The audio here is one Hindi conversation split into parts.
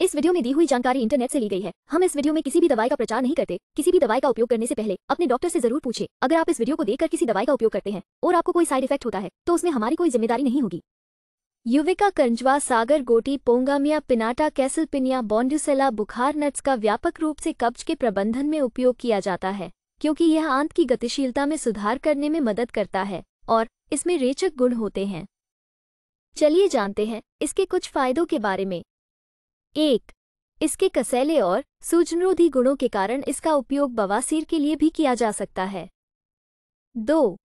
इस वीडियो में दी हुई जानकारी इंटरनेट से ली गई है हम इस वीडियो में किसी भी दवाई का प्रचार नहीं करते किसी भी दवाई का उपयोग करने से पहले अपने डॉक्टर से जरूर पूछे अगर आप इस वीडियो को देखकर किसी दवाई का उपयोग करते हैं और आपको कोई साइड इफेक्ट होता है तो उसमें हमारी कोई जिम्मेदारी नहीं होगी युविका कंजवा सागर गोटी पोंगामिया पिनाटा कैसल पिनिया बॉन्ड्यूसेला बुखार नट्स का व्यापक रूप से कब्ज के प्रबंधन में उपयोग किया जाता है क्योंकि यह आंत की गतिशीलता में सुधार करने में मदद करता है और इसमें रेचक गुण होते हैं चलिए जानते हैं इसके कुछ फायदों के बारे में एक इसके कसैले और सूजनरोधी गुणों के कारण इसका उपयोग बवासीर के लिए भी किया जा सकता है दो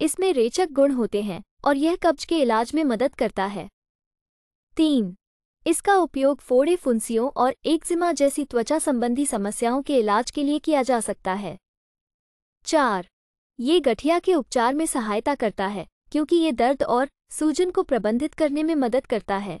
इसमें रेचक गुण होते हैं और यह कब्ज के इलाज में मदद करता है तीन इसका उपयोग फोड़े फुंसियों और एक्जिमा जैसी त्वचा संबंधी समस्याओं के इलाज के लिए किया जा सकता है चार ये गठिया के उपचार में सहायता करता है क्योंकि ये दर्द और सूजन को प्रबंधित करने में मदद करता है